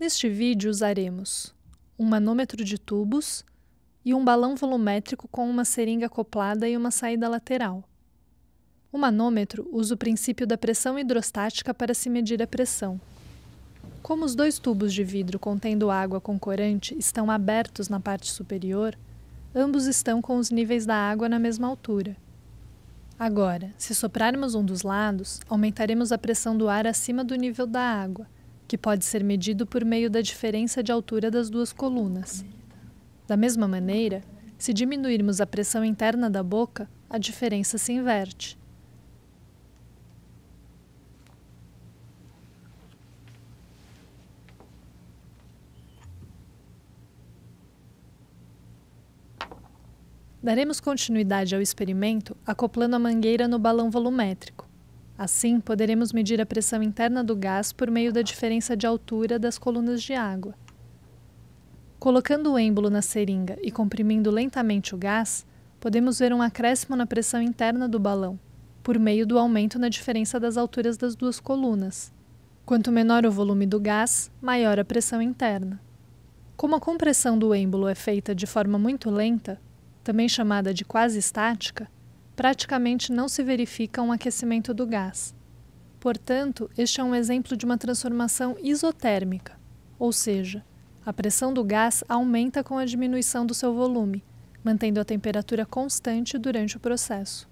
Neste vídeo usaremos um manômetro de tubos e um balão volumétrico com uma seringa acoplada e uma saída lateral. O manômetro usa o princípio da pressão hidrostática para se medir a pressão. Como os dois tubos de vidro contendo água com corante estão abertos na parte superior, ambos estão com os níveis da água na mesma altura. Agora, se soprarmos um dos lados, aumentaremos a pressão do ar acima do nível da água que pode ser medido por meio da diferença de altura das duas colunas. Da mesma maneira, se diminuirmos a pressão interna da boca, a diferença se inverte. Daremos continuidade ao experimento acoplando a mangueira no balão volumétrico. Assim, poderemos medir a pressão interna do gás por meio da diferença de altura das colunas de água. Colocando o êmbolo na seringa e comprimindo lentamente o gás, podemos ver um acréscimo na pressão interna do balão, por meio do aumento na diferença das alturas das duas colunas. Quanto menor o volume do gás, maior a pressão interna. Como a compressão do êmbolo é feita de forma muito lenta, também chamada de quase estática, praticamente não se verifica um aquecimento do gás. Portanto, este é um exemplo de uma transformação isotérmica, ou seja, a pressão do gás aumenta com a diminuição do seu volume, mantendo a temperatura constante durante o processo.